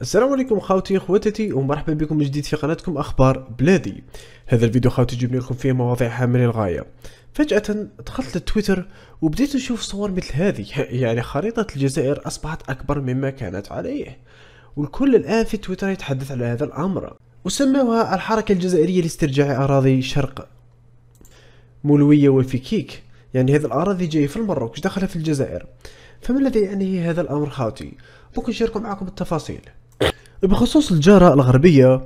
السلام عليكم خاوتي اخوتتي ومرحبا بكم من جديد في قناتكم اخبار بلادي هذا الفيديو خاوتي جبنا لكم فيه مواضيع هامه للغايه فجاه دخلت للتويتر وبديت نشوف صور مثل هذه يعني خريطه الجزائر اصبحت اكبر مما كانت عليه والكل الان في تويتر يتحدث على هذا الامر وسموها الحركه الجزائريه لاسترجاع اراضي شرق مولويه والفكيك يعني هذه الاراضي جايه في المروك دخلها في الجزائر فما الذي يعنيه هذا الامر خاوتي ممكن نشارك معكم التفاصيل بخصوص الجارة الغربية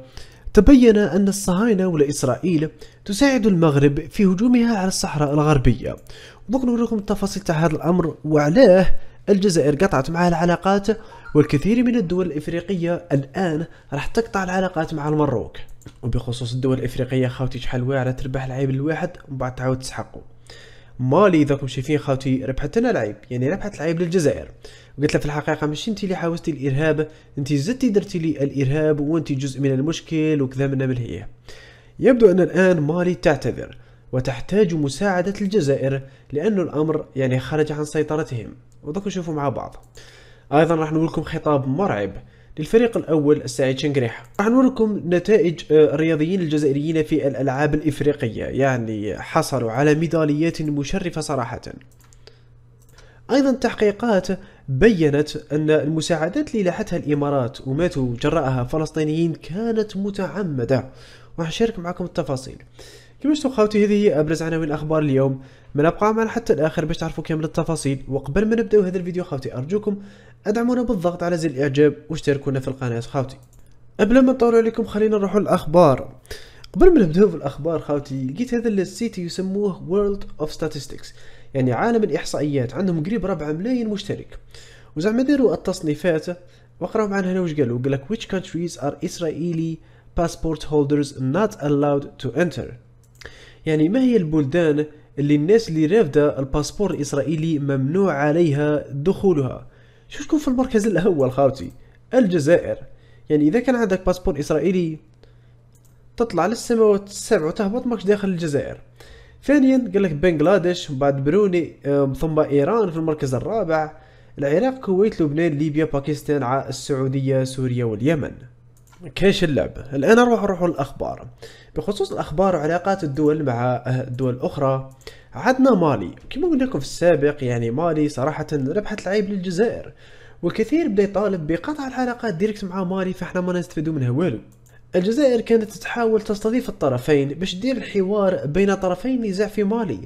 تبين أن الصهاينة والإسرائيل تساعد المغرب في هجومها على الصحراء الغربية ودوك نوريكم التفاصيل تاع هذا الأمر وعلاه الجزائر قطعت معها العلاقات والكثير من الدول الإفريقية الآن راح تقطع العلاقات مع المروك وبخصوص الدول الإفريقية خاوتي شحال واعرة تربح العيب الواحد وبعد بعد تعاود تسحقه مالي اذا كنتم شايفين خاوتي ربحت انا لعيب يعني ربحت لعيب للجزائر وقلت لها في الحقيقه مش انت اللي حاوزتي الارهاب انت زدتي درتي لي الارهاب وانت جزء من المشكل وكذا من من هي يبدو ان الان مالي تعتذر وتحتاج مساعدة الجزائر لأن الأمر يعني خرج عن سيطرتهم ودوك نشوفوا مع بعض أيضا راح نقول لكم خطاب مرعب للفريق الأول السعيد شنقريحة راح نوريكم نتائج آه، الرياضيين الجزائريين في الألعاب الإفريقية يعني حصلوا على ميداليات مشرفة صراحة أيضا تحقيقات بينت أن المساعدات اللي لاحتها الإمارات وماتوا جراءها فلسطينيين كانت متعمدة راح نشارك معكم التفاصيل كما شفتوا خاوتي هذه هي ابرز عناوين اخبار اليوم ما نبقى معنا حتى الاخر باش تعرفوا كامل التفاصيل وقبل ما نبداو هذا الفيديو خاوتي ارجوكم ادعمونا بالضغط على زر الاعجاب واشتركونا في القناه خاوتي قبل ما نطول عليكم خلينا نروحوا للاخبار قبل ما نبداو في الاخبار خاوتي لقيت هذا السيت يسموه World of Statistics يعني عالم الاحصائيات عندهم قريب ربع ملايين مشترك وزعما داروا التصنيفات وقراو معنا هنا واش قالوا قالك which countries are Israeli passport holders not allowed to enter يعني ما هي البلدان اللي الناس اللي رافدة الباسبور الإسرائيلي ممنوع عليها دخولها شو تكون في المركز الاول خاوتي الجزائر يعني اذا كان عندك باسبور اسرائيلي تطلع للسماوات السبع وتهبط ماكش داخل الجزائر ثانيا قال لك بنغلاديش بعد بروني ثم ايران في المركز الرابع العراق كويت لبنان ليبيا باكستان السعوديه سوريا واليمن كيش اللعبة الآن أروح أروح الأخبار بخصوص الأخبار وعلاقات الدول مع الدول أه- الأخرى عدنا مالي كما قلت لكم في السابق يعني مالي صراحة ربحت العيب للجزائر وكثير بدا يطالب بقطع العلاقات ديركت مع مالي فاحنا ما نستفيدو منها والو الجزائر كانت تحاول تستضيف الطرفين باش دير الحوار بين طرفين نزاع في مالي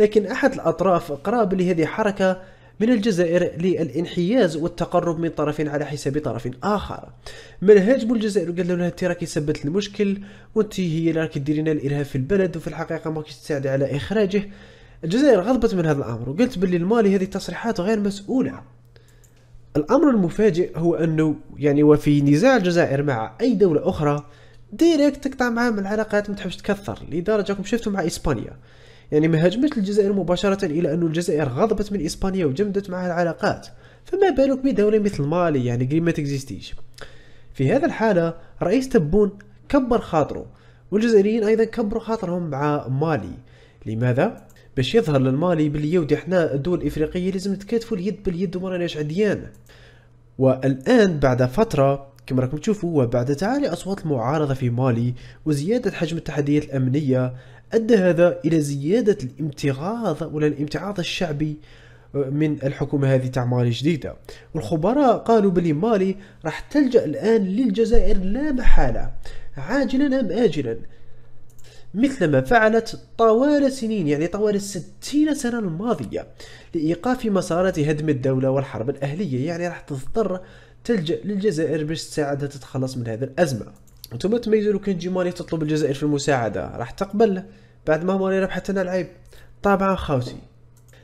لكن احد الاطراف قراب لهذه حركه من الجزائر للانحياز والتقرب من طرف على حساب طرف اخر من هاجم الجزائر وقال لهم انت راكي سبت المشكل وانت هي اللي راكي ديري لنا الارهاب في البلد وفي الحقيقه ما تساعد على اخراجه الجزائر غضبت من هذا الامر وقالت باللي المالي هذه تصريحات غير مسؤوله الامر المفاجئ هو انه يعني وفي نزاع الجزائر مع اي دوله اخرى ديريكت تقطع معاهم العلاقات ما تحبش تكثر لدرجه راكم شفتوا مع اسبانيا يعني ما هاجمت الجزائر مباشرة إلى أن الجزائر غضبت من إسبانيا وجمدت معها العلاقات فما بالك بدولة مثل مالي يعني قريب ما تكزيستيش في هذا الحالة رئيس تبون كبر خاطره والجزائريين أيضا كبروا خاطرهم مع مالي لماذا؟ باش يظهر للمالي باللي يودي حنا الدول الإفريقية لازم نتكاتفوا اليد باليد ومراناش عديان والآن بعد فترة كما راكم تشوفوا وبعد تعالي أصوات المعارضة في مالي وزيادة حجم التحديات الأمنية أدى هذا إلى زيادة الامتغاض ولا الامتعاض الشعبي آه، من الحكومة هذه تاع مالي جديدة والخبراء قالوا بلي مالي راح تلجأ الآن للجزائر لا محالة عاجلا أم آجلا مثل ما فعلت طوال سنين يعني طوال الستين سنة الماضية لإيقاف مسارات هدم الدولة والحرب الأهلية يعني راح تضطر تلجأ للجزائر باش تساعدها تتخلص من هذه الأزمة وانتم تميزوا لو كان جيماني تطلب الجزائر في المساعدة راح تقبل بعد ما ماري ربحت أنا العيب طبعا خاوتي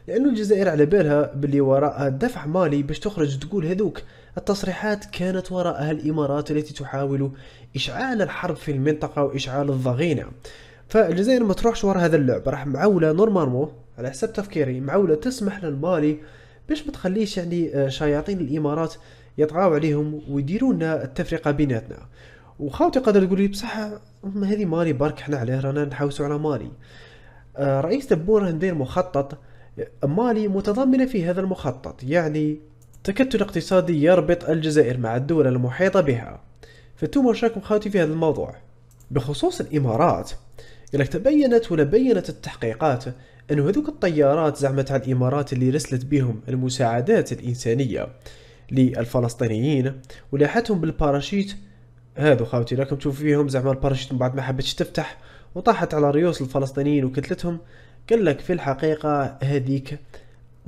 لأنه الجزائر على بالها باللي وراءها دفع مالي باش تخرج تقول هذوك التصريحات كانت وراءها الإمارات التي تحاول إشعال الحرب في المنطقة وإشعال الضغينة فالجزائر ما تروحش ورا هذا اللعب راح معولة نورمالمون على حسب تفكيري معولة تسمح للمالي باش ما تخليش يعني آه، شياطين الإمارات يطغاو عليهم ويديرونا لنا التفرقه بيناتنا وخاوتي قادر تقول لي بصح هذه مالي برك حنا علاه رانا نحوسوا على مالي آه، رئيس دبور ندير مخطط مالي متضمنه في هذا المخطط يعني تكتل اقتصادي يربط الجزائر مع الدول المحيطه بها فتوما راكم خاوتي في هذا الموضوع بخصوص الامارات لك تبينت ولا بينت التحقيقات انه هذوك الطيارات زعما تاع الامارات اللي رسلت بهم المساعدات الانسانيه للفلسطينيين ولاحتهم بالباراشيت هادو خاوتي راكم تشوفوا فيهم زعما الباراشيت من بعد ما حبتش تفتح وطاحت على ريوس الفلسطينيين وكتلتهم قال لك في الحقيقه هذيك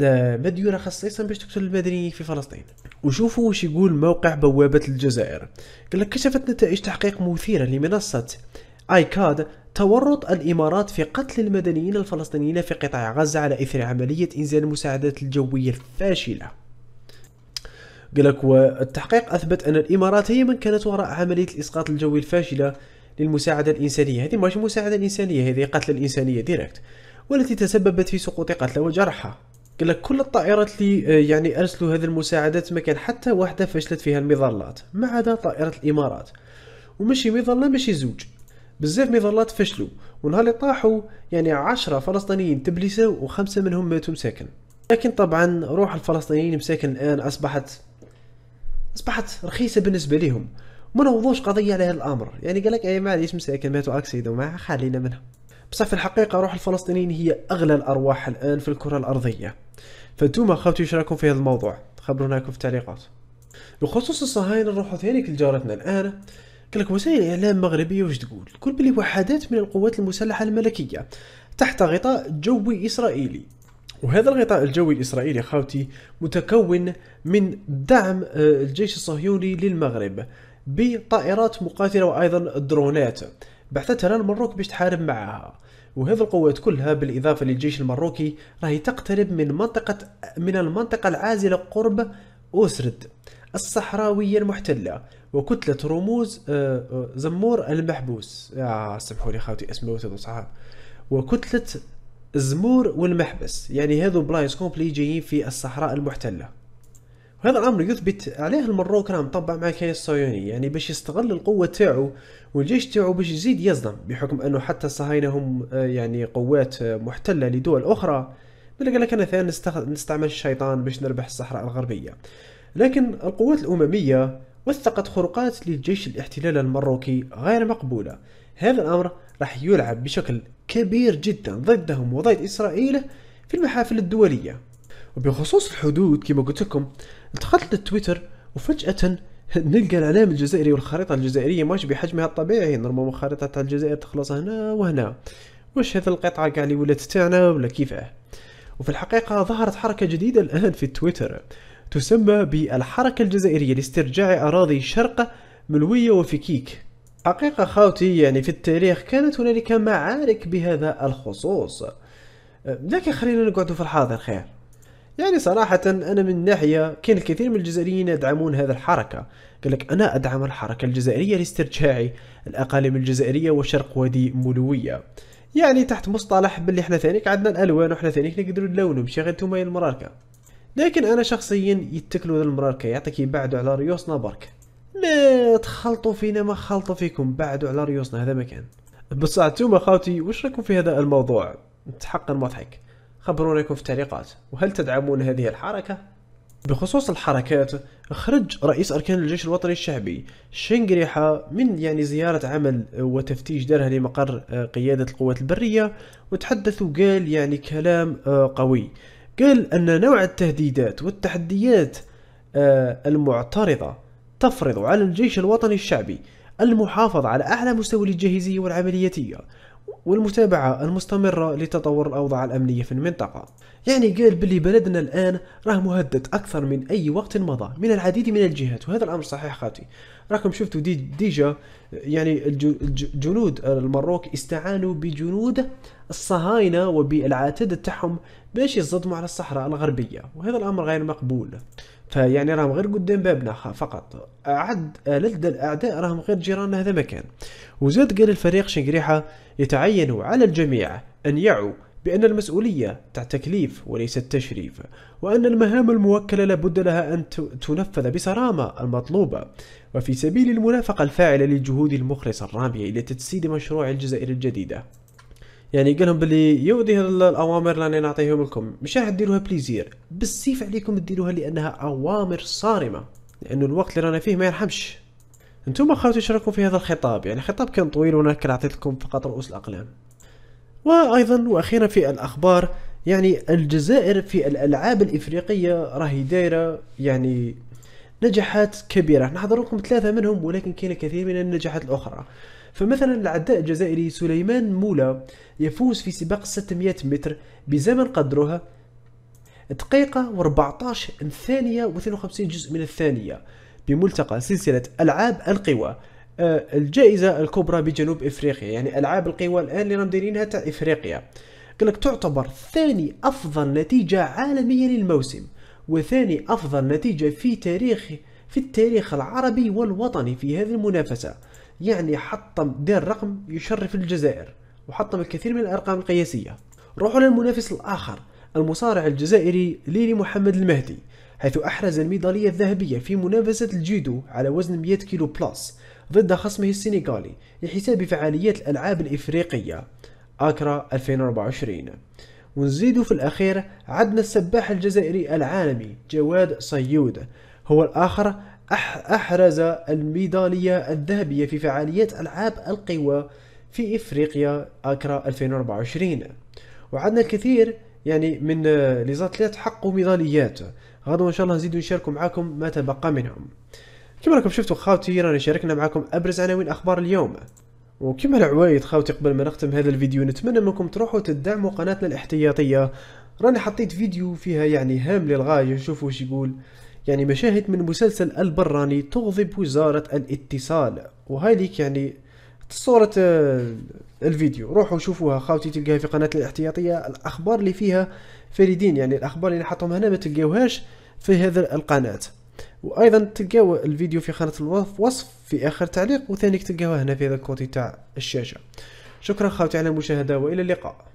آه، مديونه خصيصا باش تقتل المدنيين في فلسطين وشوفوا واش يقول موقع بوابه الجزائر قال لك كشفت نتائج تحقيق مثيره لمنصه ايكاد تورط الامارات في قتل المدنيين الفلسطينيين في قطاع غزه على اثر عمليه انزال المساعدات الجويه الفاشله قال لك والتحقيق اثبت ان الامارات هي من كانت وراء عمليه الاسقاط الجوي الفاشله للمساعده الانسانيه هذه ماشي مساعده انسانيه هذه قتل الانسانيه ديريكت والتي تسببت في سقوط قتلى وجرحى قال لك كل الطائرات اللي آه، يعني ارسلوا هذه المساعدات ما كان حتى واحده فشلت فيها المظلات ما عدا طائره الامارات ومشي مظله ماشي زوج بزاف مظلات فشلوا ونهار اللي طاحوا يعني عشرة فلسطينيين تبلسوا وخمسة منهم ماتوا مساكن لكن طبعا روح الفلسطينيين مساكن الآن أصبحت اصبحت رخيصه بالنسبه لهم ما نوضوش قضيه على هذا الامر يعني قال لك اي معليش مساكن ماتوا اكسيد وما خلينا منها بصح في الحقيقه روح الفلسطينيين هي اغلى الارواح الان في الكره الارضيه فانتوما خاوتي ايش راكم في هذا الموضوع خبرونا لكم في التعليقات بخصوص الصهاينه نروحوا ثاني لجارتنا الان قال لك وسائل الاعلام المغربيه واش تقول كل بلي وحدات من القوات المسلحه الملكيه تحت غطاء جوي اسرائيلي وهذا الغطاء الجوي الإسرائيلي خاوتي متكون من دعم آه، الجيش الصهيوني للمغرب بطائرات مقاتلة وأيضا درونات بعثتها للمروك باش تحارب معها وهذا القوات كلها بالإضافة للجيش المروكي راهي تقترب من منطقة من المنطقة العازلة قرب أسرد الصحراوية المحتلة وكتلة رموز آه، آه، زمور المحبوس سمحوا لي خاوتي اسمي صعب وكتلة الزمور والمحبس يعني هذو بلايص كومبلي جايين في الصحراء المحتلة وهذا الامر يثبت عليه المروك راه مطبع مع الكيان الصهيوني يعني باش يستغل القوة تاعو والجيش تاعو باش يزيد يصدم بحكم انه حتى الصهاينة هم آه، يعني قوات آه، محتلة لدول اخرى بل قال لك انا ثاني نستعمل الشيطان باش نربح الصحراء الغربية لكن القوات الاممية وثقت خروقات للجيش الاحتلال المروكي غير مقبولة هذا الامر راح يلعب بشكل كبير جدا ضدهم وضد إسرائيل في المحافل الدولية وبخصوص الحدود كما قلت لكم دخلت للتويتر وفجأة نلقى الاعلام الجزائري والخريطه الجزائريه ماشي بحجمها الطبيعي نورمال خريطه تاع الجزائر تخلص هنا وهنا واش هذا القطعه كاع اللي ولات تاعنا ولا كيفاه وفي الحقيقه ظهرت حركه جديده الان في تويتر تسمى بالحركه الجزائريه لاسترجاع اراضي شرق ملويه وفكيك حقيقة خاوتي يعني في التاريخ كانت هنالك معارك بهذا الخصوص لكن خلينا نقعد في الحاضر خير يعني صراحة أنا من ناحية كان الكثير من الجزائريين يدعمون هذا الحركة قال لك أنا أدعم الحركة الجزائرية لاسترجاع الأقاليم الجزائرية وشرق وادي مولوية يعني تحت مصطلح باللي احنا ثانيك عندنا الالوان وحنا ثانيك نقدروا نلونوا مشي غير توما المراركه لكن انا شخصيا يتكلوا المراركه يعطيك يبعدوا على ريوسنا برك ما تخلطوا فينا ما خلطوا فيكم بعدوا على ريوسنا هذا مكان بصح انتوما خاوتي واش راكم في هذا الموضوع حقا مضحك خبرونا في التعليقات وهل تدعمون هذه الحركة؟ بخصوص الحركات خرج رئيس أركان الجيش الوطني الشعبي شنقريحة من يعني زيارة عمل وتفتيش دارها لمقر آه، قيادة القوات البرية وتحدث وقال يعني كلام آه، قوي قال أن نوع التهديدات والتحديات آه، المعترضة تفرض على الجيش الوطني الشعبي المحافظة على أعلى مستوى للجاهزية والعملياتية والمتابعة المستمرة لتطور الأوضاع الأمنية في المنطقة يعني قال بلي بلدنا الآن راه مهدد أكثر من أي وقت مضى من العديد من الجهات وهذا الأمر صحيح خاتي راكم شفتوا دي ديجا يعني الجنود المروك استعانوا بجنود الصهاينة وبالعتاد تاعهم باش يصدموا على الصحراء الغربية وهذا الأمر غير مقبول فيعني راهم غير قدام بابنا فقط عد آه، لدى الاعداء راهم غير جيراننا هذا مكان وزاد قال الفريق شنقريحة يتعين على الجميع ان يعوا بأن المسؤولية تاع تكليف وليس التشريف وأن المهام الموكلة لابد لها أن تنفذ بصرامة المطلوبة وفي سبيل المنافقه الفاعلة للجهود المخلصة الرامية إلى تجسيد مشروع الجزائر الجديدة يعني قال لهم باللي يودي الاوامر اللي راني نعطيهم لكم مش راح ديروها بليزير بالسيف عليكم ديروها لانها اوامر صارمه لانه الوقت اللي رانا فيه ما يرحمش انتم خاوتي شاركوا في هذا الخطاب يعني خطاب كان طويل وانا كان عطيت لكم فقط رؤوس الاقلام وايضا واخيرا في الاخبار يعني الجزائر في الالعاب الافريقيه راهي دايره يعني نجاحات كبيرة نحضر لكم ثلاثة منهم ولكن كاين كثير من النجاحات الأخرى فمثلا العداء الجزائري سليمان مولا يفوز في سباق 600 متر بزمن قدرها دقيقة و14 ثانية و52 جزء من الثانية بملتقى سلسلة ألعاب القوى آه، الجائزة الكبرى بجنوب إفريقيا يعني ألعاب القوى الآن اللي راهم دايرينها تاع إفريقيا قالك تعتبر ثاني أفضل نتيجة عالمية للموسم وثاني أفضل نتيجة في تاريخ في التاريخ العربي والوطني في هذه المنافسة يعني حطم دير رقم يشرف الجزائر وحطم الكثير من الأرقام القياسية روحوا للمنافس الآخر المصارع الجزائري ليلي محمد المهدي حيث أحرز الميدالية الذهبية في منافسة الجيدو على وزن 100 كيلو بلس ضد خصمه السنغالي لحساب فعاليات الألعاب الإفريقية أكرا 2024 ونزيدو في الأخير عندنا السباح الجزائري العالمي جواد صيود هو الآخر أح أحرز الميدالية الذهبية في فعاليات ألعاب القوى في إفريقيا أكرا 2024 وعندنا الكثير يعني من ليزاتليت حقوا ميداليات غدوة إن شاء الله نزيدو نشاركوا معاكم ما تبقى منهم كما راكم شفتوا خاوتي راني شاركنا معاكم أبرز عناوين أخبار اليوم وكما العوايد خاوتي قبل ما نختم هذا الفيديو نتمنى منكم تروحوا تدعموا قناتنا الاحتياطيه راني حطيت فيديو فيها يعني هام للغايه شوفوا وش يقول يعني مشاهد من مسلسل البراني تغضب وزاره الاتصال وهذيك يعني صورة آه، الفيديو روحوا شوفوها خاوتي تلقاها في قناة الاحتياطية الأخبار اللي فيها فريدين يعني الأخبار اللي نحطهم هنا ما تلقاوهاش في هذا القناة وايضا تلقاو الفيديو في خانه الوصف في اخر تعليق وثاني تلقاوه هنا في هذا الكوتي تاع الشاشه شكرا خاوتي على المشاهده والى اللقاء